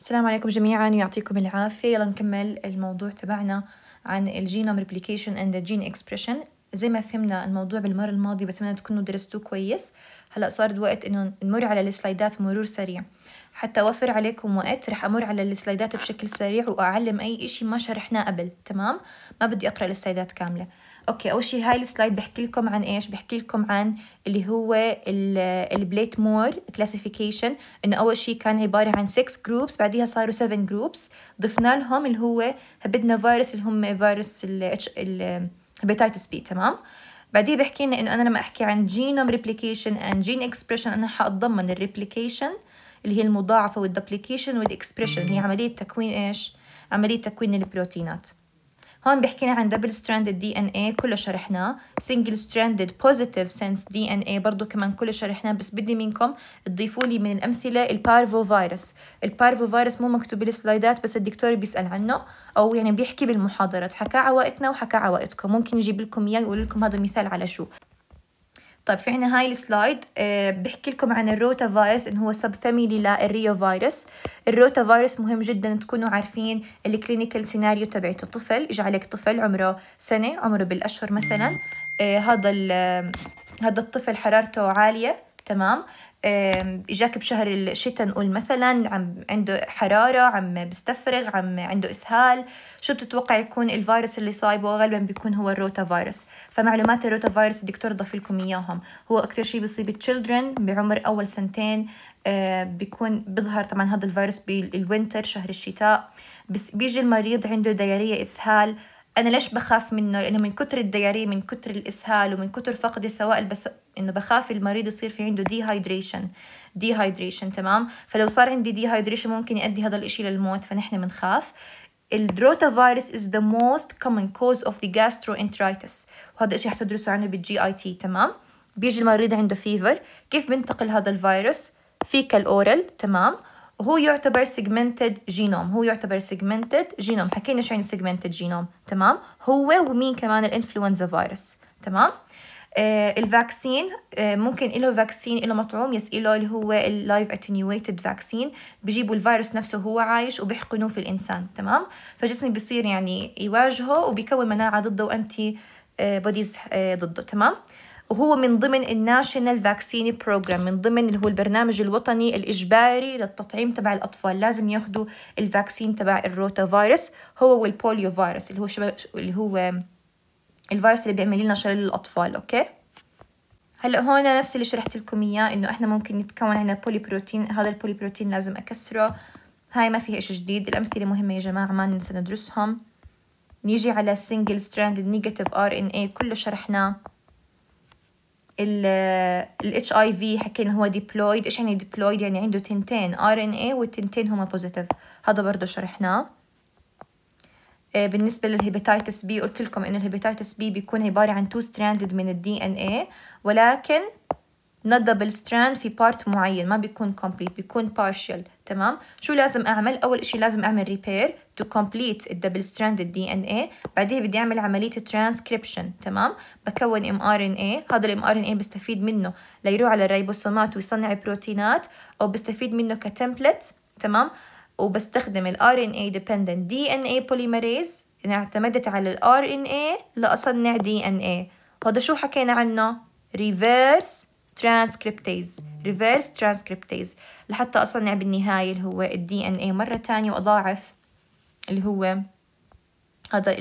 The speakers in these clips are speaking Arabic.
السلام عليكم جميعا ويعطيكم العافية يلا نكمل الموضوع تبعنا عن الجينوم ريبليكيشن اند جين اكسبريشن زي ما فهمنا الموضوع بالمرة الماضية بتمنى تكونوا درستوه كويس هلا صار الوقت انه نمر على السلايدات مرور سريع حتى اوفر عليكم وقت رح امر على السلايدات بشكل سريع واعلم اي اشي ما شرحناه قبل تمام ما بدي اقرا السلايدات كامله اوكي اول شيء هاي السلايد بحكي لكم عن ايش بحكي لكم عن اللي هو البليت مور كلاسيفيكيشن انه اول شيء كان عباره عن 6 جروبس بعديها صاروا 7 جروبس ضفنا لهم اللي هو بدنا فيروس اللي هم فيروس الهباتيتس بي تمام بعديه بحكي لنا انه انا لما احكي عن جينوم ريبليكيشن اند جين اكسبريشن انا حاتضمن الريبليكيشن اللي هي المضاعفه والدبليكيشن والاكسبريشن هي عمليه تكوين ايش عمليه تكوين البروتينات هون بحكينا عن دبل ستراندد دي ان اي كله شرحناه سنجل ستراندد بوزيتيف سنس دي ان اي برضه كمان كله شرحناه بس بدي منكم تضيفوا لي من الامثله البارفو فيروس البارفو فيروس مو مكتوب بالسلايدات بس الدكتور بيسال عنه او يعني بيحكي بالمحاضرات حكى عوائتنا وحكى عوائتكم ممكن يجيب لكم اياه يقول لكم هذا مثال على شو طيب في عنا هاي السلايد أه بحكي لكم عن الروتا فيروس انه هو سب فاميلي للريو فيروس الروتا فيروس مهم جدا تكونوا عارفين الكلينيكال سيناريو تبعته طفل اجى عليك طفل عمره سنه عمره بالاشهر مثلا أه هذا هذا الطفل حرارته عاليه تمام اجاك بشهر الشتاء نقول مثلا عم عنده حراره عم بيستفرغ عم عنده اسهال شو بتتوقع يكون الفيروس اللي صايبه غالبا بيكون هو الروتا فيروس فمعلومات الروتا فيروس الدكتور ضاف لكم اياهم هو اكثر شيء بيصيب التشيلدرن بعمر اول سنتين آه، بيكون بيظهر طبعا هذا الفيروس بالوينتر شهر الشتاء بيجي المريض عنده دياريه اسهال انا ليش بخاف منه لانه من كتر الدياريه من كتر الاسهال ومن كتر فقد السوائل بس انه بخاف المريض يصير في عنده ديهايدريشن ديهايدريشن تمام فلو صار عندي ديهايدريشن ممكن يؤدي هذا الشيء للموت فنحن بنخاف الدروتا فيروس is the most common cause of the gastroenteritis وهذا الشيء حتدرسوا عنه بالجي اي تي تمام بيجي المريض عنده فيفر كيف بينتقل هذا الفيروس فيكال الاورال تمام هو يعتبر سيجمنتد جينوم هو يعتبر سيجمنتد جينوم حكينا شو يعني سيجمنتد جينوم تمام هو ومين كمان الانفلونزا فيروس تمام آه الفاكسين آه ممكن له فاكسين له مطعوم له اللي هو اللايف اتنيويتد فاكسين بجيبوا الفيروس نفسه هو عايش وبيحقنوه في الانسان تمام فجسمي بصير يعني يواجهه وبيكون مناعه ضده وانتي آه، بوديز ضده تمام وهو من ضمن الناشونال فاكسين بروجرام من ضمن اللي هو البرنامج الوطني الاجباري للتطعيم تبع الاطفال لازم ياخذوا الفاكسين تبع الروتا فيروس هو والبوليو فيروس اللي هو شباب اللي هو الفيروس اللي بيعمل لنا شلل للاطفال اوكي هلا هون نفس اللي شرحت لكم اياه انه احنا ممكن يتكون عندنا بولي بروتين هذا البولي بروتين لازم اكسره هاي ما فيها اشي جديد الامثله مهمه يا جماعه ما ننسى ندرسهم نيجي على single stranded negative RNA كله شرحناه الاتش اي في حكينا هو ديبلويد ايش يعني ديبلويد يعني عنده تنتين ار ان اي والتنتين هما بوزيتيف هذا برضه شرحناه آه، بالنسبه للهيباتايتس بي قلت لكم انه الهيباتايتس بي بيكون عباره عن تو ستراندد من الدي ان اي ولكن not double strand في بارت معين ما بيكون complete بيكون partial تمام شو لازم اعمل اول اشي لازم اعمل ريبير تو complete الدبل double strand ان اي بعدها بدي اعمل عمليه transcription تمام بكون ام ار ان اي هذا الام ار ان اي بستفيد منه ليروح على الريبوسومات ويصنع بروتينات او بستفيد منه كتمبلت تمام وبستخدم ال RNA dependent DNA polymerase يعني اعتمدت على ال RNA لاصنع DNA هذا شو حكينا عنه reverse ترانسكريبتيز ريفيرس ترانسكريبتيز لحتى أصنع بالنهاية اللي هو الدي ان اي مرة تانية وأضاعف اللي هو هذا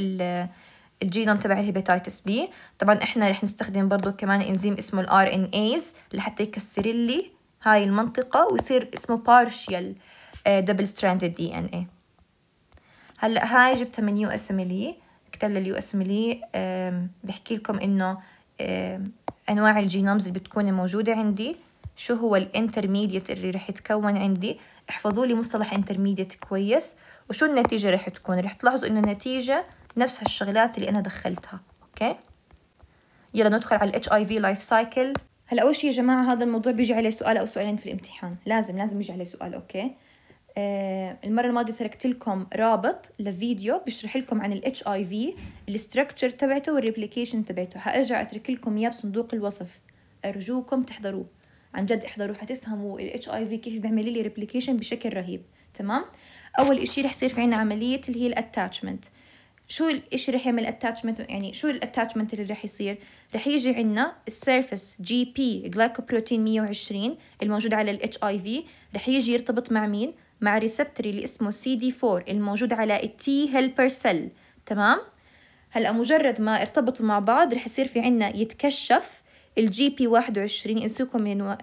الجينوم تبع الهيباتيتس بي طبعا احنا رح نستخدم برضو كمان انزيم اسمه الار ان ايز لحتى يكسر لي هاي المنطقة ويصير اسمه بارشيال دبل ستراند دي ان اي هلا هاي جبتها من يو اس ام ال كتاب لليو اس ام ال بحكي لكم انه انواع الجينومز اللي بتكون موجوده عندي شو هو الانترميديت اللي رح يتكون عندي احفظوا لي مصطلح انترميديت كويس وشو النتيجه رح تكون رح تلاحظوا انه النتيجه نفس هالشغلات اللي انا دخلتها اوكي يلا ندخل على الاتش اي في لايف سايكل هلا اول شيء يا جماعه هذا الموضوع بيجي عليه سؤال او سؤالين في الامتحان لازم لازم يجي عليه سؤال اوكي آه، المرة الماضية تركت لكم رابط لفيديو بشرح لكم عن الاتش اي في الستركتشر تبعته والريبليكيشن تبعته حارجع اترك لكم اياه بصندوق الوصف ارجوكم تحضروه عن جد احضروه حتفهموا الاتش اي في كيف بيعمل لي ريبليكيشن بشكل رهيب تمام اول اشي رح يصير في عنا عملية اللي هي الاتاتشمنت شو الاشي رح يعمل اتاتشمنت يعني شو الاتاتشمنت اللي رح يصير رح يجي عنا السيرفس جي بي جلايكوبروتين 120 الموجود على الاتش اي في رح يجي يرتبط مع مين مع ريسبتوري اللي اسمه سي دي 4 الموجود على التي هيلبر سيل تمام هلا مجرد ما ارتبطوا مع بعض رح يصير في عنا يتكشف الجي بي 21 انسوكم من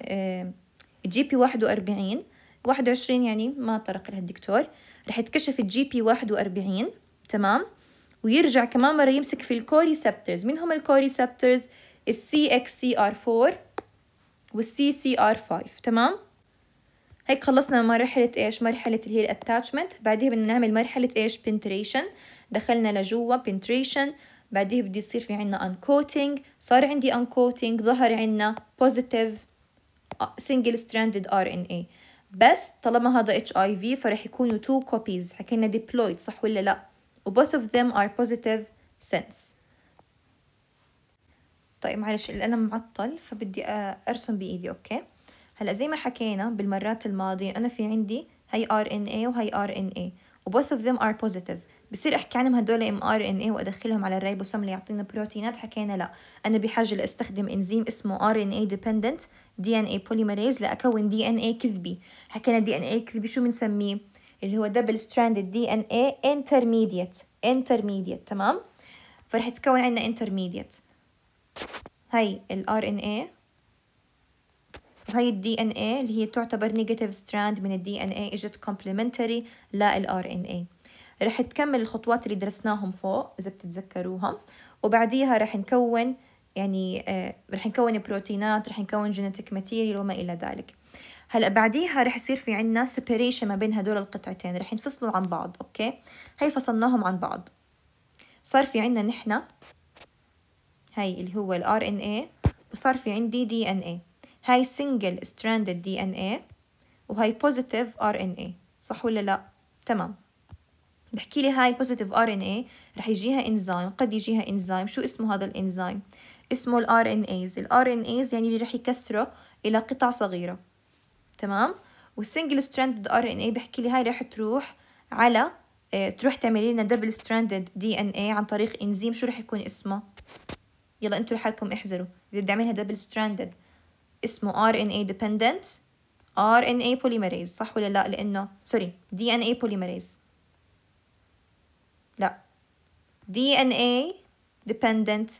الجي بي 41 21 يعني ما طرق لها الدكتور رح يتكشف الجي بي 41 تمام ويرجع كمان مرة يمسك في الكوريسبترز مين هم الكوريسبترز السي اكس سي ار 4 والسي سي ار 5 تمام هيك خلصنا مرحلة ايش مرحلة اللي هي الاتاتشمنت بعديها بدنا نعمل مرحلة ايش بنتريشن دخلنا لجوا بنتريشن بعديها بدي يصير في عنا uncoating صار عندي uncoating ظهر عنا positive آه، single stranded RNA بس طالما هذا HIV فرح يكونوا تو كوبيز، حكينا deployed صح ولا لا و both of them are positive sense طيب معلش القلم معطل فبدي ارسم بايدي اوكي هلا زي ما حكينا بالمرات الماضية أنا في عندي هي RNA إيه وهي RNA إيه و both of them are positive بصير احكي عنهم هدول mRNA إيه وادخلهم على الريبوسوم اللي يعطينا بروتينات حكينا لا انا بحاجه لاستخدم انزيم اسمه RNA dependent DNA polymerase لاكون DNA كذبي حكينا DNA كذبي شو بنسميه اللي هو double stranded DNA intermediate intermediate تمام فرح تكون عندنا intermediate هي ال RNA وهي الدي ان اي اللي هي تعتبر نيجاتيف ستراند من الدي ان اي اجت كومبلمنتري للار ان اي رح تكمل الخطوات اللي درسناهم فوق اذا بتتذكروهم وبعديها رح نكون يعني آه، رح نكون بروتينات رح نكون جينيتيك ماتيريال وما الى ذلك هلا بعديها رح يصير في عنا سيبريشن ما بين هدول القطعتين رح ينفصلوا عن بعض اوكي هي فصلناهم عن بعض صار في عنا نحنا هاي اللي هو الار ان اي وصار في عندي دي ان اي هاي سنجل ستراندد دي ان اي وهاي بوزيتيف ار ان اي صح ولا لا تمام بحكي لي هاي بوزيتيف ار ان اي رح يجيها انزيم قد يجيها انزيم شو اسمه هذا الانزيم اسمه الار ان ايز الار ان ايز يعني اللي رح يكسره الى قطع صغيره تمام والسنجل ستراندد ار ان اي بحكي لي هاي رح تروح على آه، تروح تعملي لنا دبل ستراندد دي ان اي عن طريق انزيم شو رح يكون اسمه يلا انتوا لحالكم احزروا اذا بدي اعملها دبل ستراندد اسمه RNA dependent RNA polymerase صح ولا لا لأنه سوري DNA polymerase لا DNA dependent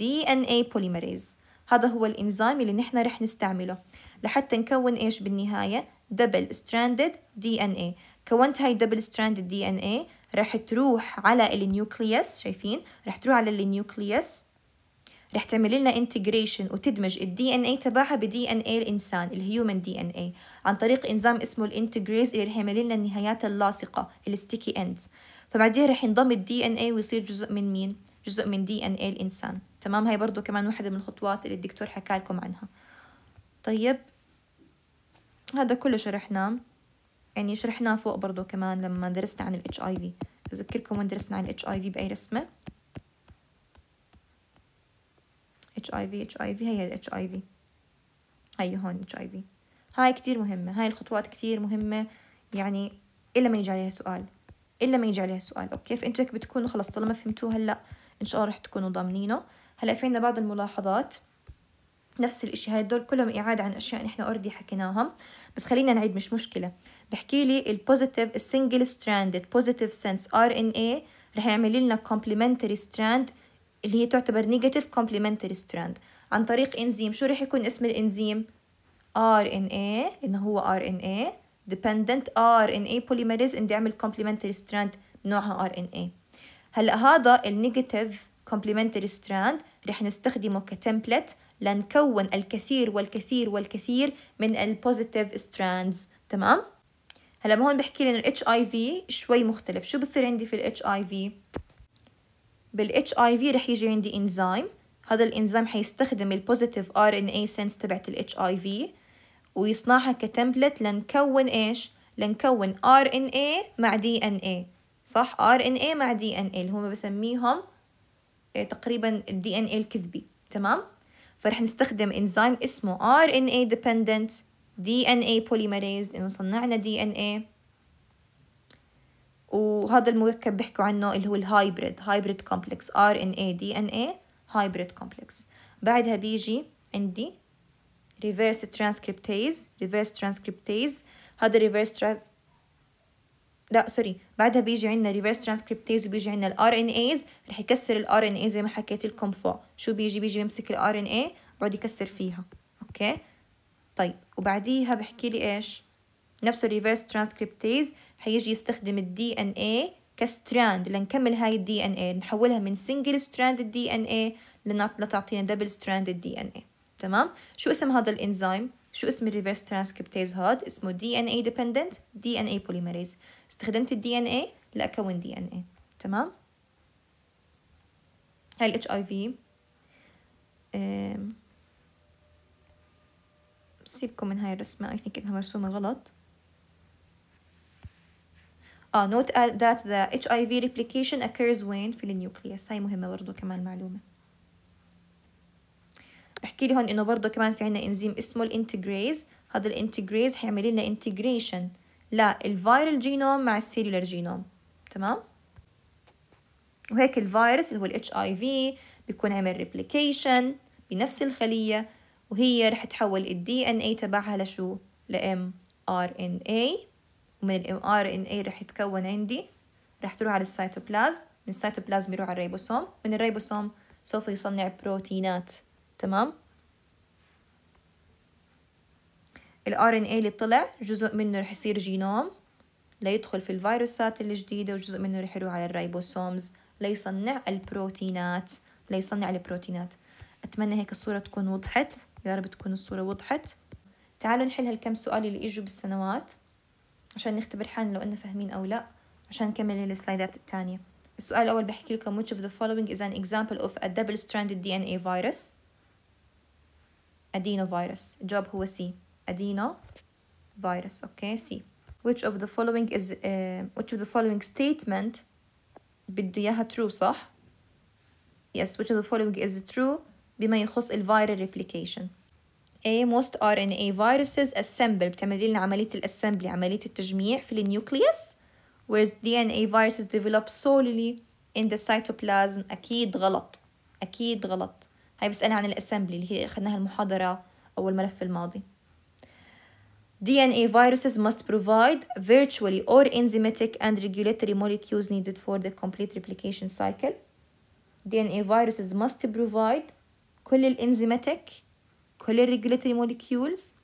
DNA polymerase هذا هو الإنزيم اللي نحن رح نستعمله لحتى نكون إيش بالنهاية double stranded DNA كونت هاي double stranded DNA رح تروح على النيوكليوس شايفين رح تروح على النيوكليوس رح تعمل لنا انتجريشن وتدمج الدي ان اي تبعها بدي ان اي الانسان الهيومن دي ان اي عن طريق انزيم اسمه الانتجريز اللي رح يعمل لنا النهايات اللاصقه الستيكي اندز فبعدين رح ينضم الدي ان اي ويصير جزء من مين جزء من دي ان اي الانسان تمام هاي برضو كمان واحده من الخطوات اللي الدكتور حكى لكم عنها طيب هذا كله شرحناه يعني شرحناه فوق برضو كمان لما درسنا عن الاتش اي في بذكركم وين درسنا عن الاتش اي في باي رسمه اتش اي في اتش اي في هي الاتش اي في هي هون اتش اي في هاي كثير مهمة هاي الخطوات كثير مهمة يعني إلا ما يجي عليها سؤال إلا ما يجي عليها سؤال أوكي فأنتوا هيك بتكونوا خلص طالما فهمتوه هلأ إن شاء الله رح تكونوا ضامنينه هلأ في عندنا بعض الملاحظات نفس الإشي هاي دول كلهم إعادة عن أشياء نحن اوريدي حكيناهم بس خلينا نعيد مش مشكلة بحكي لي البوزيتيف السنجل ستراندد بوزيتيف سنس ار ان اي رح يعمل لنا كومبلمنتري ستراند اللي هي تعتبر نيجاتيف كومبلمنتري ستراند عن طريق انزيم شو رح يكون اسم الانزيم RNA انه هو RNA ان RNA بوليميريز اللي يعمل كومبلمنتري ستراند نوعها RNA هلا هذا النيجاتيف كومبلمنتري ستراند رح نستخدمه كتمبلت لنكون الكثير والكثير والكثير من البوزيتيف ستراندز تمام هلا هون بحكي لنا الاتش اي في شوي مختلف شو بصير عندي في الاتش اي في بالاتش اي في رح يجي عندي انزيم هذا الانزيم حيستخدم البوزيتيف ار ان اي سنس تبعت الاتش اي في ويصنعها كتمبلت لنكون ايش لنكون ار ان اي مع دي ان اي صح ار ان اي مع دي ان اي اللي هم بسميهم إيه، تقريبا الدي ان اي الكذبي تمام فرح نستخدم انزيم اسمه ار ان اي ديبندنت دي ان اي لانه صنعنا دي ان اي وهذا المركب بيحكوا عنه اللي هو الهايبريد هايبريد كومبلكس ار ان اي دي ان اي هايبريد كومبلكس بعدها بيجي عندي ريفيرس ترانسكريبتيز ريفيرس ترانسكريبتيز هذا ريفيرس ترانس لا سوري بعدها بيجي عندنا ريفيرس ترانسكريبتيز وبيجي عندنا الار ان ايز رح يكسر الار ان اي زي ما حكيت لكم فوق شو بيجي بيجي بيمسك الار ان اي بعد يكسر فيها اوكي طيب وبعديها بحكي لي ايش نفسه ريفيرس ترانسكريبتيز حيجي يستخدم الدي ان اي كستراند لنكمل هاي الدي ان اي نحولها من سنجل ستراند الدي ان اي لتعطينا دبل ستراند الدي ان اي تمام شو اسم هذا الانزيم شو اسم الريفرس ترانسكريبتيز هاد اسمه دي ان اي ديبندنت دي ان اي بوليميريز استخدمت الدي ان اي لاكون دي ان اي تمام هاي الاتش اي في سيبكم من هاي الرسمه اي ثينك انها مرسومه غلط اه نوت ذا اتش اي HIV ريبليكيشن اكيرز وين في النيوكليوس هاي مهمة برضه كمان معلومة بحكي لي هون انه برضه كمان في عنا انزيم اسمه الانتجريز هذا الانتجريز حيعمل لنا انتجريشن للفيرال جينوم مع السيلولر جينوم تمام وهيك الفيروس اللي هو الاتش اي في بيكون عمل ريبليكيشن بنفس الخلية وهي رح تحول الدي ان اي تبعها لشو لام ار ان اي ومن الام ار ان اي رح يتكون عندي رح تروح على السيتوبلازم من السيتوبلازم يروح على الريبوسوم من الريبوسوم سوف يصنع بروتينات تمام الار ان اي اللي طلع جزء منه رح يصير جينوم ليدخل في الفيروسات الجديده وجزء منه رح يروح على الريبوسومز ليصنع البروتينات ليصنع البروتينات اتمنى هيك الصوره تكون وضحت يا رب تكون الصوره وضحت تعالوا نحل هالكم سؤال اللي اجوا بالسنوات عشان نختبر حالنا لو أننا فاهمين أو لا عشان نكمل السلايدات الثانية السؤال الأول بحكي لكم which of the following is an example of a double-stranded DNA virus adenovirus الجواب هو C adenovirus أوكي okay, C which of the following is uh, which of the following statement بده إياها true صح yes which of the following is true بما يخص الفيرال replication A most RNA viruses assemble بتعمل لنا عملية الاسمبلي عملية التجميع في النيوكليوس whereas DNA viruses develop solely in the cytoplasm أكيد غلط أكيد غلط هاي بسألها عن الاسمبلي اللي هي أخذناها المحاضرة أو الملف الماضي DNA viruses must provide virtually or enzymatic and regulatory molecules needed for the complete replication cycle. DNA viruses must provide كل الانزيماتيك كل الريجوليتري موليكيولز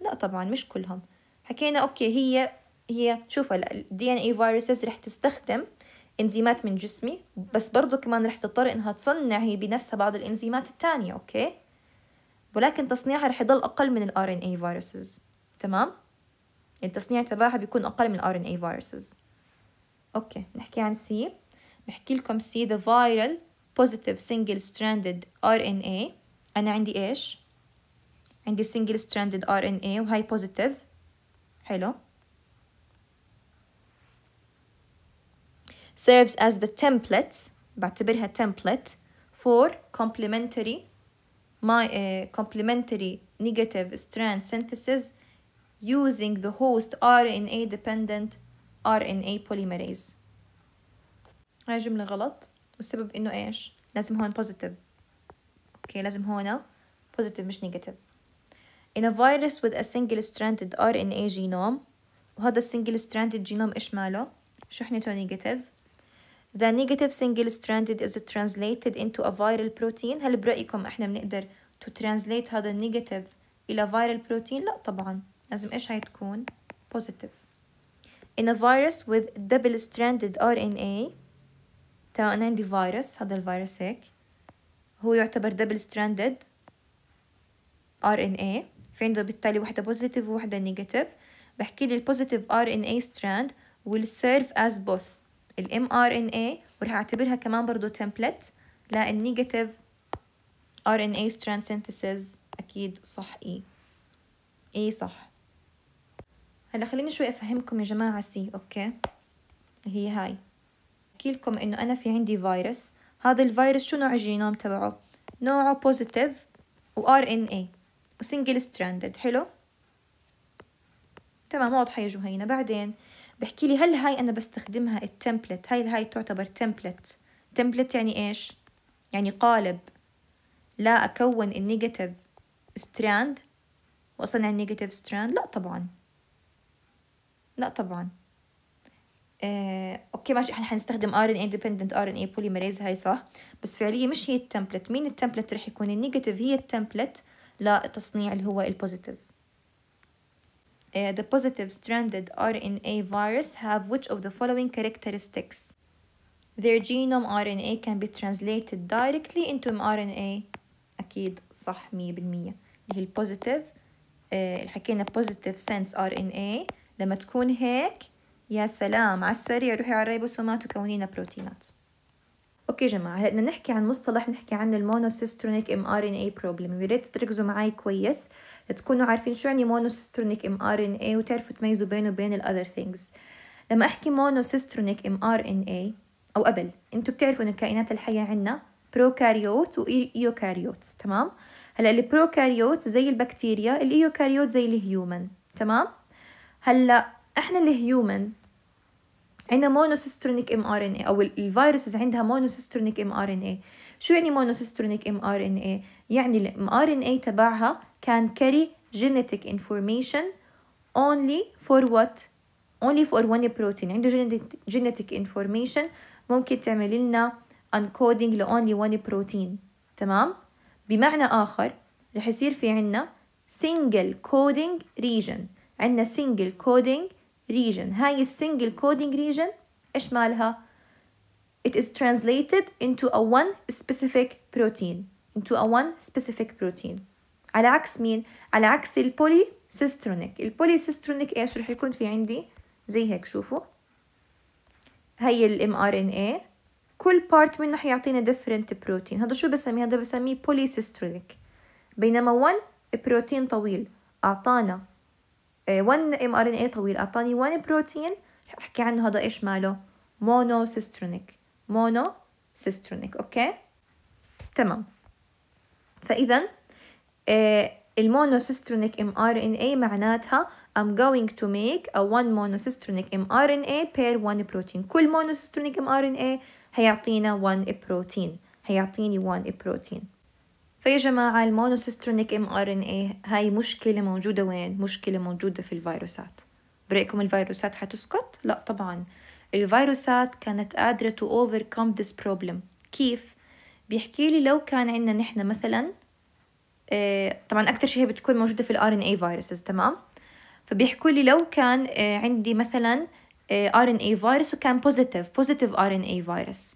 لا طبعا مش كلهم حكينا اوكي هي هي شوفوا الدي ان اي فيروسز رح تستخدم انزيمات من جسمي بس برضو كمان رح تضطر انها تصنع هي بنفسها بعض الانزيمات التانية اوكي ولكن تصنيعها رح يضل اقل من الار ان اي فيروسز تمام يعني التصنيع تبعها بيكون اقل من الار ان اي فيروسز اوكي نحكي عن سي بحكي لكم سي the viral positive single stranded RNA انا عندي ايش عندي single stranded RNA وهاي positive حلو serves as the template بعتبرها template for complementary my uh, complementary negative strand synthesis using the host RNA dependent RNA polymerase هاي جملة غلط والسبب انه ايش لازم هون positive اوكي لازم هون positive مش negative in a virus with a single stranded RNA genome وهذا single stranded genome إيش ماله؟ شحنته negative The negative single stranded is translated into a viral protein هل برأيكم إحنا بنقدر to translate هذا negative إلى viral protein؟ لا طبعا لازم إيش هي تكون positive In a virus with double stranded RNA تمام أنا عندي فيروس هذا الفيروس هيك هو يعتبر double stranded RNA في عنده بالتالي واحدة بوزيتيف وواحدة نيجاتيف بحكي لي البوزيتيف ار ان اي ستراند will serve as both الام ار ان اي وراح اعتبرها كمان برضو تمبلت للنيجاتيف ار ان اي ستراند سينثيسيس اكيد صح اي e. اي e صح هلا خليني شوي افهمكم يا جماعه سي اوكي هي هاي بحكي لكم انه انا في عندي فيروس هذا الفيروس شو نوع الجينوم تبعه نوعه بوزيتيف وار ان اي وسنجل ستراندد حلو تمام واضحه يا جهينه بعدين بحكي لي هل هاي انا بستخدمها التمبلت هاي هاي تعتبر تمبلت تمبلت يعني ايش يعني قالب لا اكون النيجاتيف ستراند واصنع النيجاتيف ستراند لا طبعا لا طبعا آه، اوكي ماشي احنا حنستخدم ار ان ار ان اي بوليمريز هاي صح بس فعليا مش هي التمبلت مين التمبلت رح يكون النيجاتيف هي التمبلت لتصنيع اللي هو البوزيتيف The positive stranded RNA virus have which of the following characteristics? Their genome RNA can be translated directly into mRNA أكيد صح مية بالمية اللي هي البوزيتيف اللي حكينا positive sense RNA لما تكون هيك يا سلام على السريع روحي على الريبوسومات وكونينا بروتينات اوكي جماعه هلا بدنا نحكي عن مصطلح نحكي عنه المونوسيسترونيك ام ار ان اي بروبلم ويا ريت تركزوا معي كويس لتكونوا عارفين شو يعني مونوسيسترونيك ام ار ان اي وتعرفوا تميزوا بينه وبين الاذر ثينجز لما احكي مونوسيسترونيك ام ار ان اي او قبل انتم بتعرفوا ان الكائنات الحيه عندنا بروكاريوت وايوكاريوت تمام هلا البروكاريوت زي البكتيريا الايوكاريوت زي الهيومن تمام هلا احنا الهيومن عندنا مونوسيسترونيك ام ار ان اي او الفيروس عندها مونوسيسترونيك ام ار ان اي شو يعني مونوسيسترونيك ام ار ان اي يعني الام ار ان اي تبعها كان كاري جينيتك انفورميشن اونلي فور وات اونلي فور وان بروتين عنده جينيتك انفورميشن ممكن تعمل لنا انكودينج لاونلي وان بروتين تمام بمعنى آخر رح يصير في عندنا سينجل كودينج ريجن عندنا سينجل كودينج region هاي السنجل coding region إيش مالها؟ It is translated into a one specific protein into a one specific protein على عكس مين؟ على عكس البولي سيسترونيك البولي سيسترونيك إيش رح يكون في عندي؟ زي هيك شوفوا هي الام ار ان اي كل بارت منه حيعطينا different بروتين هذا شو بسميه هذا بسميه بوليسيسترونيك بينما one بروتين طويل اعطانا 1 ام ار ان اي طويل اعطاني 1 بروتين رح احكي عنه هذا ايش ماله مونو سيسترونيك مونو سيسترونيك اوكي تمام فاذا المونو سيسترونيك ام ار ان اي معناتها I'm going to make a one monocystronic mRNA pair one protein كل monocystronic mRNA هيعطينا one protein هيعطيني one protein فيا جماعة المونوسيسترونيك ام ار ان اي هاي مشكلة موجودة وين؟ مشكلة موجودة في الفيروسات برأيكم الفيروسات حتسقط؟ لا طبعا الفيروسات كانت قادرة to overcome this problem كيف؟ بيحكي لي لو كان عندنا نحن مثلا آه طبعا أكتر شيء هي بتكون موجودة في الار ان اي فيروسز تمام؟ فبيحكوا لي لو كان آه، عندي مثلا آه، ار ان اي فيروس وكان بوزيتيف بوزيتيف ار ان اي فيروس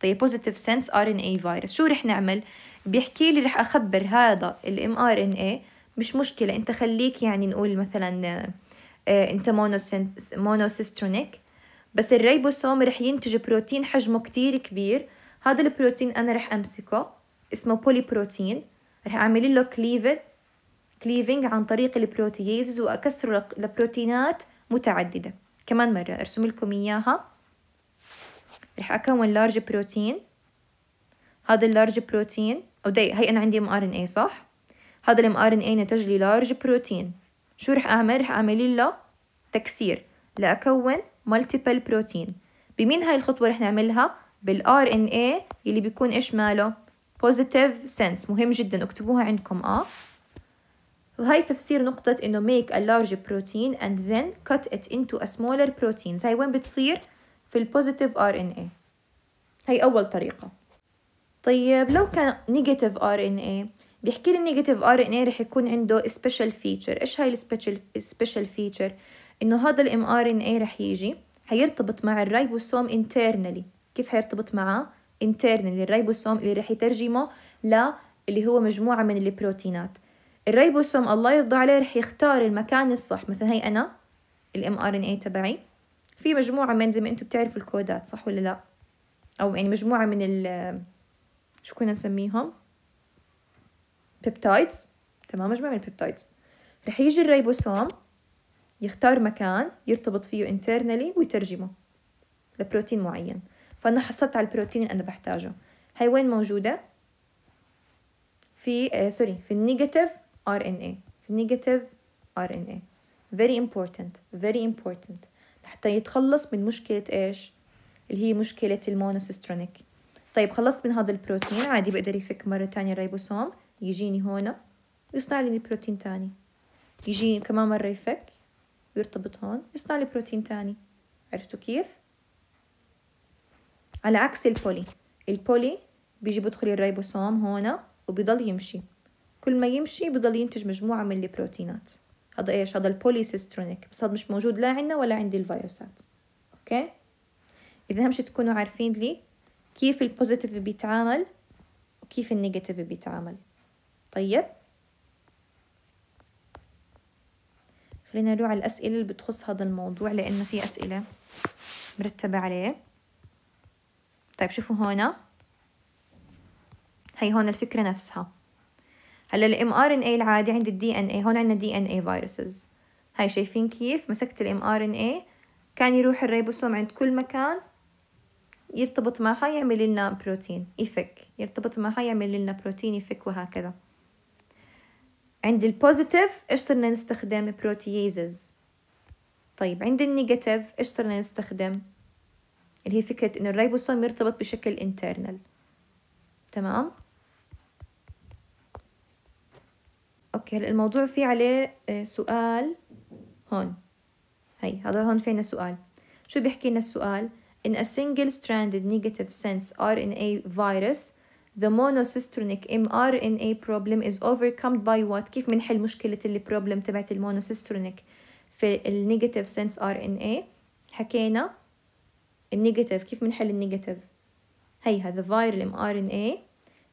طيب positive سنس ار ان اي فيروس شو رح نعمل؟ بيحكي لي رح اخبر هذا الام ار ان اي مش مشكله انت خليك يعني نقول مثلا آه، انت مونوسيسترونيك بس الريبوسوم رح ينتج بروتين حجمه كتير كبير هذا البروتين انا رح امسكه اسمه بولي بروتين رح اعمل له كليفت كليفنج عن طريق البروتييز واكسره لبروتينات متعدده كمان مره ارسم لكم اياها رح اكون لارج بروتين هذا اللارج بروتين او دقيقة هي انا عندي ام ار ان اي صح هذا الام ار ان اي نتج لي لارج بروتين شو رح اعمل رح اعمل له تكسير لاكون مالتيبل بروتين بمين هاي الخطوه رح نعملها بالار ان اي اللي بيكون ايش ماله بوزيتيف سنس مهم جدا اكتبوها عندكم اه وهي تفسير نقطة إنه make a large protein and then cut it into a smaller protein هاي وين بتصير؟ في positive RNA هاي أول طريقة طيب لو كان نيجاتيف ار ان اي بيحكي لي النيجاتيف ار ان اي رح يكون عنده سبيشال فيتشر ايش هاي السبيشال فيتشر انه هذا الام ار ان اي رح يجي حيرتبط مع الريبوسوم انترنالي كيف حيرتبط معاه انترنالي الريبوسوم اللي رح يترجمه ل اللي هو مجموعه من البروتينات الريبوسوم الله يرضى عليه رح يختار المكان الصح مثلا هي انا الام ار ان اي تبعي في مجموعه من زي ما انتم بتعرفوا الكودات صح ولا لا او يعني مجموعه من ال شو كنا نسميهم بيبتايدز تمام مجموعة من البيبتايدز رح يجي الريبوسوم يختار مكان يرتبط فيه internally ويترجمه لبروتين معين فأنا حصلت على البروتين اللي أنا بحتاجه هاي وين موجودة؟ في آه, سوري في النيجاتيف RNA إيه. في النيجاتيف RNA إيه. very important very important لحتى يتخلص من مشكلة إيش؟ اللي هي مشكلة المونوسيسترونيك طيب خلصت من هذا البروتين عادي بقدر يفك مرة تانية الريبوسوم يجيني هون ويصنع لي بروتين تاني يجيني كمان مرة يفك ويرتبط هون يصنع لي بروتين تاني عرفتوا كيف؟ على عكس البولي البولي بيجي بدخل الريبوسوم هون وبيضل يمشي كل ما يمشي بضل ينتج مجموعة من البروتينات هذا ايش هذا سيسترونيك بس هذا مش موجود لا عندنا ولا عند الفيروسات اوكي اذا اهم تكونوا عارفين لي كيف البوزيتيف بيتعامل وكيف النيجاتيف بيتعامل طيب خلينا نروح على الأسئلة اللي بتخص هذا الموضوع لأنه في أسئلة مرتبة عليه طيب شوفوا هنا هي هون الفكرة نفسها هلا الام ار ان العادي عند الدي ان هون عندنا دي ان فيروسز هاي شايفين كيف مسكت الام ار ان كان يروح الريبوسوم عند كل مكان يرتبط معها يعمل لنا بروتين يفك يرتبط معها يعمل لنا بروتين يفك وهكذا عند البوزيتيف ايش صرنا نستخدم بروتييزز طيب عند النيجاتيف ايش صرنا نستخدم اللي هي فكرة انه الريبوسوم يرتبط بشكل internal تمام اوكي هلا الموضوع في عليه آه، سؤال هون هي هذا هون في سؤال شو بيحكي لنا السؤال in a single-stranded negative sense RNA virus the monocystronic mRNA problem is overcome by what كيف منحل مشكلة البروبلم تبعت المونوسيسترونيك في negative sense RNA حكينا negative. كيف بنحل negative? هيها the viral mRNA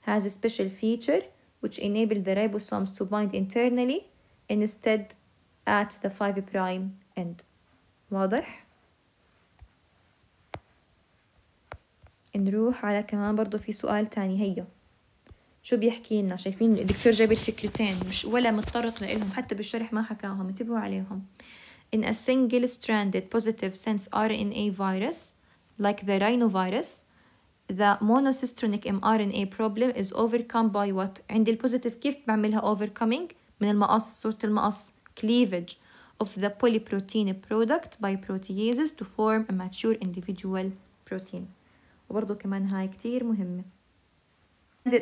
has a special feature which enable the ribosomes to bind internally instead at the 5 prime end واضح؟ نروح على كمان برضو في سؤال تاني هيو شو بيحكي لنا شايفين الدكتور جاب الفكرتين مش ولا متطرق لهم حتى بالشرح ما حكاهم انتبهوا عليهم in a single stranded positive sense RNA virus like the rhinovirus the monocystronic mRNA problem is overcome by what عندي البوزيتيف كيف بعملها overcoming من المقص صورة المقص cleavage of the polyprotein product by proteases to form a mature individual protein وبرضه كمان هاي كتير مهمة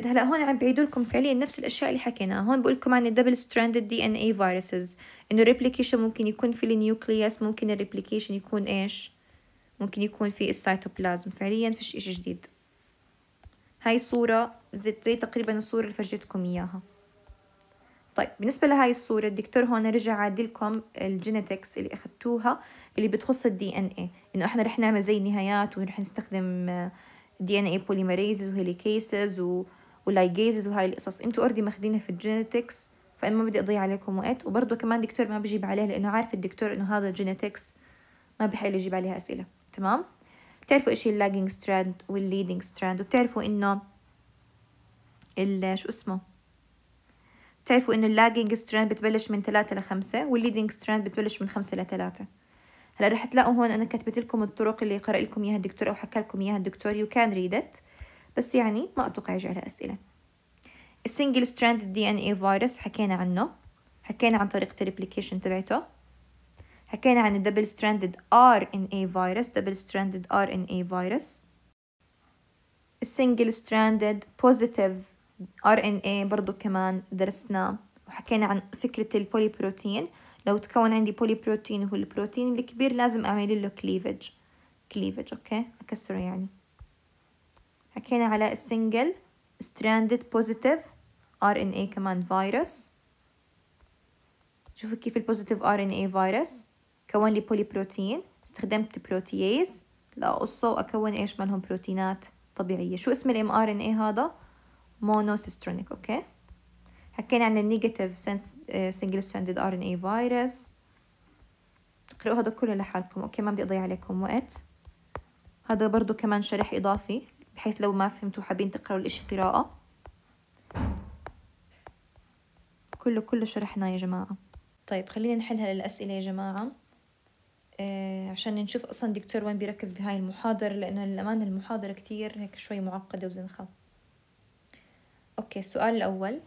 هلا هون عم بعيدوا لكم فعليا نفس الاشياء اللي حكيناها هون بقول لكم عن الدبل ستراندد دي ان اي فيروسز انه ريبليكيشن ممكن يكون في النيوكليوس ممكن الريبليكيشن يكون ايش ممكن يكون في السيتوبلازم فعليا فيش اشي جديد هاي الصورة زي, زي تقريبا الصورة اللي فرجيتكم اياها طيب بالنسبة لهاي الصورة الدكتور هون رجع عادلكم الجينيتكس اللي اخدتوها اللي بتخص الدي ان اي انه احنا رح نعمل زي النهايات ورح نستخدم دي ان اي بوليمريزز وهيليكيسز و... ولايجيزز وهاي القصص انتوا اوريدي ماخذينها في الجينيتكس فانا ما بدي اضيع عليكم وقت وبرضه كمان دكتور ما بجيب عليها لانه عارف الدكتور انه هذا جينيتكس ما بحيل يجيب عليها اسئله تمام بتعرفوا ايش اللاجينج ستراند والليدنج ستراند وبتعرفوا انه ال شو اسمه بتعرفوا انه اللاجينج ستراند بتبلش من ثلاثة لخمسة والليدنج ستراند بتبلش من خمسة لثلاثة هلا رح تلاقوا هون انا كتبت لكم الطرق اللي قرأ لكم اياها الدكتور او حكى لكم اياها الدكتور يو كان ريد ات بس يعني ما اتوقع يجي على اسئله السنجل ستراند دي ان اي فيروس حكينا عنه حكينا عن طريقه الريبليكيشن تبعته حكينا عن الدبل ستراندد ار ان اي فيروس دبل ستراندد ار ان اي فيروس السنجل ستراندد بوزيتيف ار ان اي برضه كمان درسناه وحكينا عن فكره البولي بروتين لو تكون عندي بولي بروتين هو البروتين الكبير لازم أعمل له كليفج كليفج أوكي أكسره يعني حكينا على السنجل ستراندد بوزيتيف ار ان اي كمان فيروس شوفوا كيف البوزيتيف ار ان اي فيروس كون لي بولي بروتين استخدمت بروتييز لأقصه وأكون إيش مالهم بروتينات طبيعية شو اسم الام ار ان اي هذا مونوسيسترونيك اوكي حكينا عن النيجاتيف سنس سنجل ستراندد ار ان اي فيروس اقرأوا هذا كله لحالكم اوكي ما بدي اضيع عليكم وقت هذا برضو كمان شرح اضافي بحيث لو ما فهمتوا حابين تقرأوا الاشي قراءة كله كله شرحناه يا جماعة طيب خلينا نحل هالاسئلة الأسئلة يا جماعة آه عشان نشوف أصلا دكتور وين بيركز بهاي المحاضرة لأنه للأمانة المحاضرة كتير هيك شوي معقدة وزنخة أوكي السؤال الأول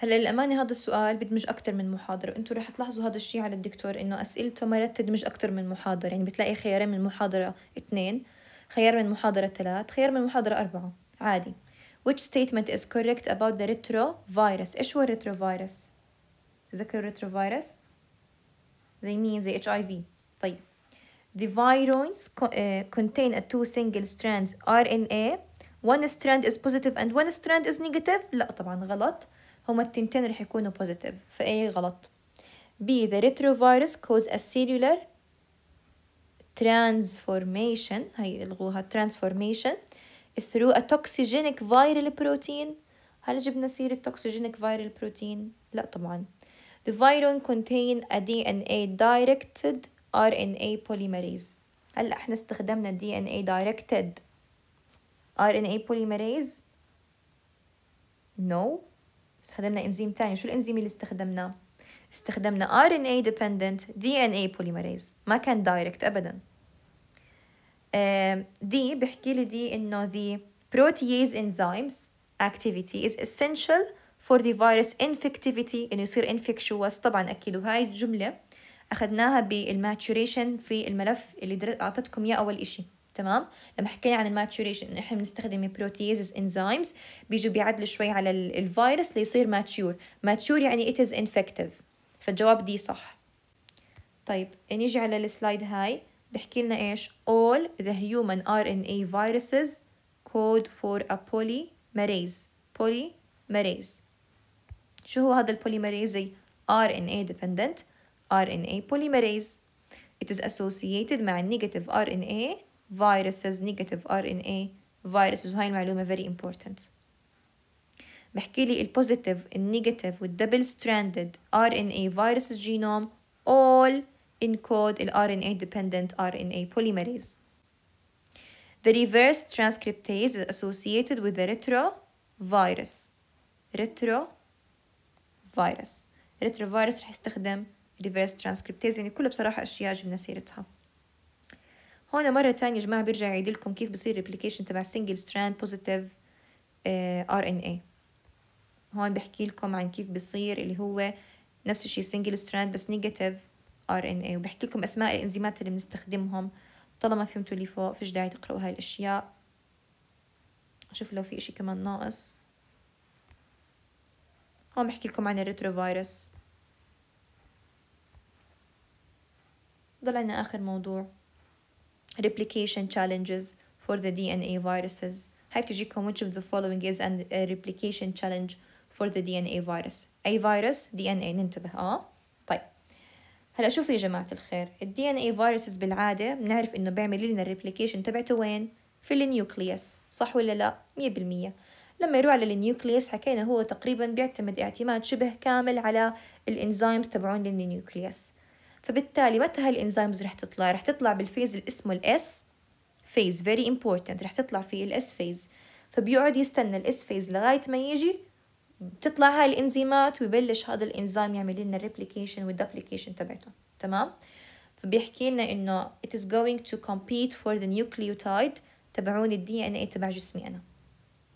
هلا للامانه هذا السؤال بدمج اكثر من محاضره انتم رح تلاحظوا هذا الشيء على الدكتور انه اسئلته مرات تدمج اكثر من محاضره يعني بتلاقي خيارين من محاضره اثنين خيار من محاضره ثلاث خيار من محاضره اربعه عادي which statement is correct about the retrovirus ايش هو الريتروفيروس تذكروا الريتروفيروس زي مين زي اتش اي في طيب the virons آه، contain a two single strands RNA one strand is positive and one strand is negative لا طبعا غلط هما التنتين رح يكونوا بوزيتيف فأي غلط B the retrovirus cause a cellular transformation هاي الغوها transformation through a toxigenic viral protein هل جبنا سيرة toxigenic viral protein؟ لا طبعا The viron contain a DNA directed RNA polymerase هلا احنا استخدمنا DNA directed RNA polymerase؟ No استخدمنا انزيم تاني شو الانزيم اللي استخدمناه استخدمنا RNA إيه dependent DNA إيه polymerase ما كان دايركت ابدا دي بحكي لي دي انه the protease enzymes activity is essential for the virus infectivity انه يصير infectious طبعا اكيد وهاي الجمله اخذناها بالماتوريشن في الملف اللي اعطيتكم اياه اول اشي تمام لما حكينا عن الماتشوريشن احنا بنستخدم بروتيزز انزيمز بيجوا بيعدلوا شوي على الفيروس ليصير ماتشور ماتشور يعني it is infective فالجواب دي صح طيب نيجي على السلايد هاي بحكي لنا ايش all the human RNA viruses code for a polymerase polymerase شو هو هذا البوليمريزي RNA dependent RNA polymerase It is associated مع negative RNA viruses negative RNA viruses وهاي المعلومة very important بحكي لي negative وال double stranded RNA viruses genome all encode ال RNA dependent RNA polymerase The reverse transcriptase is associated with the retro retro virus virus retro virus رح يستخدم reverse transcriptase يعني كله بصراحة أشياء جبنا سيرتها هون مره تانية يا جماعه برجع اعيد لكم كيف بصير ريبليكيشن تبع سنجل ستراند بوزيتيف ار ان اي هون بحكي لكم عن كيف بصير اللي هو نفس الشيء سنجل ستراند بس نيجاتيف ار ان اي وبحكي لكم اسماء الانزيمات اللي بنستخدمهم طالما فهمتوا اللي فوق فيش داعي تقراوا هاي الاشياء شوف لو في اشي كمان ناقص هون بحكي لكم عن الريتروفيروس ضل عنا اخر موضوع replication challenges for the DNA viruses هاي بتجيكم which of the following is a replication challenge for the DNA virus أي فيروس DNA ننتبه آه طيب هلا شوفوا يا جماعة الخير ال DNA viruses بالعادة بنعرف إنه بيعمل لنا الريبليكيشن تبعته وين في النيوكليوس صح ولا لا مية بالمية لما يروح على النيوكليوس حكينا هو تقريبا بيعتمد اعتماد شبه كامل على الانزيمز تبعون للنيوكليوس فبالتالي متى هالانزيمز رح تطلع رح تطلع بالفيز اللي اسمه الاس فيز فيري امبورتنت رح تطلع فيه الاس فيز فبيقعد يستنى الاس فيز لغايه ما يجي بتطلع هاي الانزيمات ويبلش هذا الانزيم يعمل لنا الريبليكيشن والدبليكيشن تبعته تمام فبيحكي لنا انه it is going to compete for the nucleotide تبعون الدي ان اي تبع جسمي انا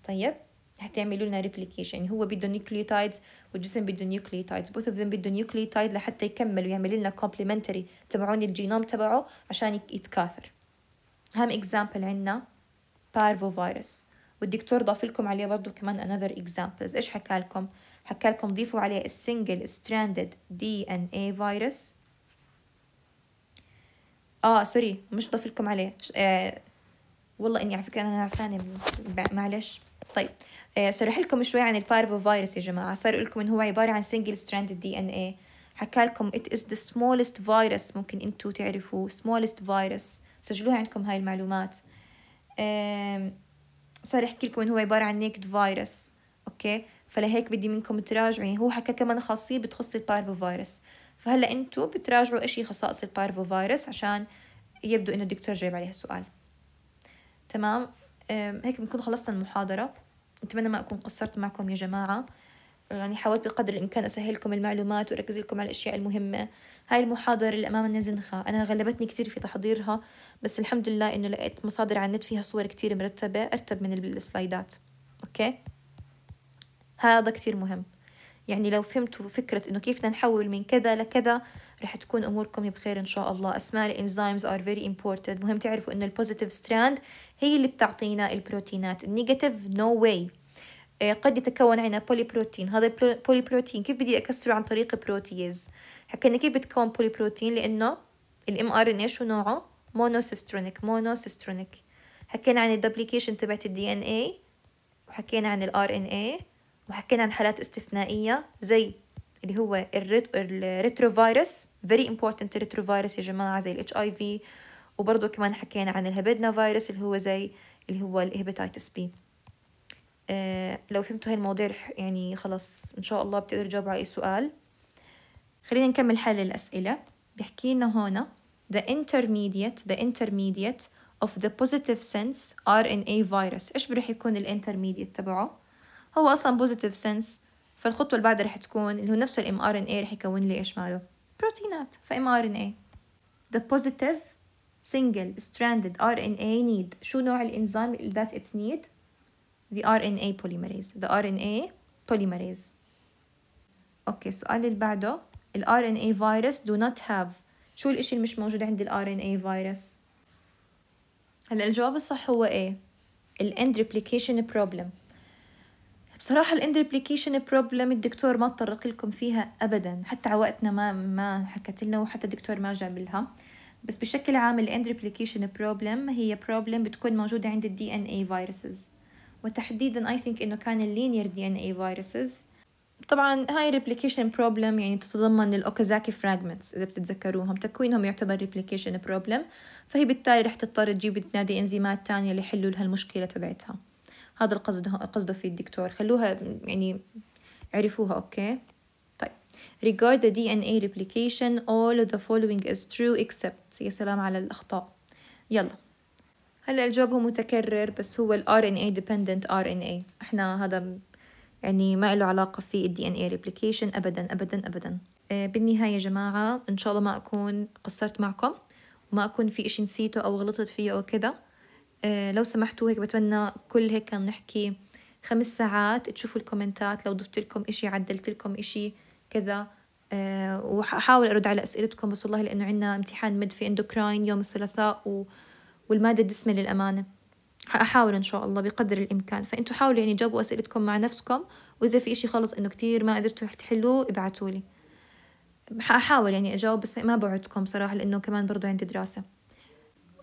طيب رح تعملوا لنا ريبليكيشن هو بده نيوكليوتايدز والجسم بده نيوكليوتايدز بوث اوف ذم بده نيوكليوتايد لحتى يكمل ويعمل لنا كومبلمنتري تبعون الجينوم تبعه عشان يتكاثر هم اكزامبل عندنا بارفو فيروس والدكتور ضاف لكم عليه برضه كمان انذر اكزامبلز ايش حكى لكم حكى لكم ضيفوا عليه السنجل ستراندد دي ان اي فيروس اه سوري مش ضاف لكم عليه آه والله اني على فكره انا نعسانه معلش طيب شرح آه، لكم شوي عن البارفو فيروس يا جماعة صار لكم إن هو عبارة عن سنجل ستراند دي إن إيه حكى لكم it is the smallest virus ممكن أنتو تعرفوه smallest virus سجلوها عندكم هاي المعلومات صار يحكي لكم إن هو عبارة عن نيكد فيروس أوكي فلهيك بدي منكم تراجعوا يعني هو حكى كمان خاصية بتخص البارفو فيروس فهلا أنتو بتراجعوا إشي خصائص البارفو فيروس عشان يبدو إنه الدكتور جايب عليها السؤال تمام هيك بنكون خلصنا المحاضرة أتمنى ما أكون قصرت معكم يا جماعة يعني حاولت بقدر الإمكان أسهلكم المعلومات وأركز لكم على الأشياء المهمة هاي المحاضرة اللي أمامنا زنخة أنا غلبتني كتير في تحضيرها بس الحمد لله إنه لقيت مصادر على النت فيها صور كتير مرتبة أرتب من السلايدات أوكي هذا كتير مهم يعني لو فهمتوا فكرة إنه كيف نحول من كذا لكذا رح تكون اموركم بخير ان شاء الله اسماء الانزيمز ار فيري امبورتنت مهم تعرفوا انه البوزيتيف ستراند هي اللي بتعطينا البروتينات النيجاتيف نو واي قد يتكون عنا بولي بروتين هذا البولي بروتين كيف بدي اكسره عن طريق بروتيز حكينا كيف بتكون بولي بروتين لانه الام ار ان اي شو نوعه مونوسيسترونيك مونوسيسترونيك حكينا عن الدبليكيشن تبعت الدي ان اي وحكينا عن الار ان اي وحكينا عن حالات استثنائيه زي اللي هو الريتروفيروس فيري امبورتنت الريتروفيروس يا جماعه زي الاتش اي في وبرضه كمان حكينا عن الهبدنا فيروس اللي هو زي اللي هو الهيباتيتس بي آه، لو فهمتوا المواضيع يعني خلص ان شاء الله بتقدروا تجاوبوا على اي سؤال خلينا نكمل حل الاسئله بيحكي لنا هون the intermediate the intermediate of the positive sense RNA virus إيش بروح يكون الانترميديت تبعه هو أصلا positive sense فالخطوه اللي بعدها رح تكون اللي هو نفس الام ار ان اي رح يكون لي ايش ماله بروتينات فام ار ان اي the positive single stranded RNA need شو نوع الإنزيم ار ان اي the RNA polymerase the RNA polymerase أوكي السؤال اللي بعده ال RNA virus do not have شو الإشي اللي مش موجود عند ال RNA virus هلا الجواب الصح هو إيه ال end replication problem بصراحة الاندربليكيشن بروبلم الدكتور ما تطرق لكم فيها أبدا حتى عوقتنا ما ما حكت لنا وحتى الدكتور ما جاب لها بس بشكل عام الاندربليكيشن بروبلم هي بروبلم بتكون موجودة عند الدي ان اي فيروسز وتحديدا اي ثينك انه كان اللينير دي ان اي فيروسز طبعا هاي ريبليكيشن بروبلم يعني تتضمن الاوكازاكي فراجمنتس اذا بتتذكروهم تكوينهم يعتبر ريبليكيشن بروبلم فهي بالتالي رح تضطر تجيب تنادي انزيمات تانية ليحلوا لها المشكلة تبعتها هذا القصد قصده فيه الدكتور خلوها يعني عرفوها اوكي طيب regard the DNA replication all of the following is true except يا سلام على الاخطاء يلا هلا الجواب هو متكرر بس هو ال RNA dependent RNA احنا هذا يعني ما له علاقة في ال DNA replication أبدا أبدا أبدا آه، بالنهاية يا جماعة إن شاء الله ما أكون قصرت معكم وما أكون في إشي نسيته أو غلطت فيه أو كذا آه، لو سمحتوا هيك بتمنى كل هيك نحكي خمس ساعات تشوفوا الكومنتات لو ضفت لكم إشي عدلت لكم إشي كذا أه وحاول أرد على أسئلتكم بس والله لأنه عنا امتحان مد في اندوكراين يوم الثلاثاء و... والمادة دسمة للأمانة حأحاول إن شاء الله بقدر الإمكان فأنتوا حاولوا يعني جاوبوا أسئلتكم مع نفسكم وإذا في إشي خلص إنه كتير ما قدرتوا تحلوه ابعتولي حأحاول يعني أجاوب بس ما بوعدكم صراحة لأنه كمان برضو عندي دراسة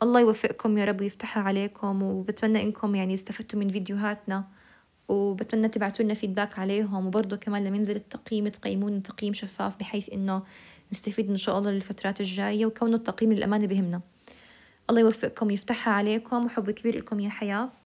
الله يوفقكم يا رب ويفتحها عليكم وبتمنى انكم يعني استفدتوا من فيديوهاتنا وبتمنى تبعتوا لنا فيدباك عليهم وبرضه كمان لما ينزل التقييم تقيمون تقييم شفاف بحيث انه نستفيد ان شاء الله للفترات الجايه وكونه التقييم للامانه بهمنا الله يوفقكم يفتحها عليكم وحب كبير لكم يا حياه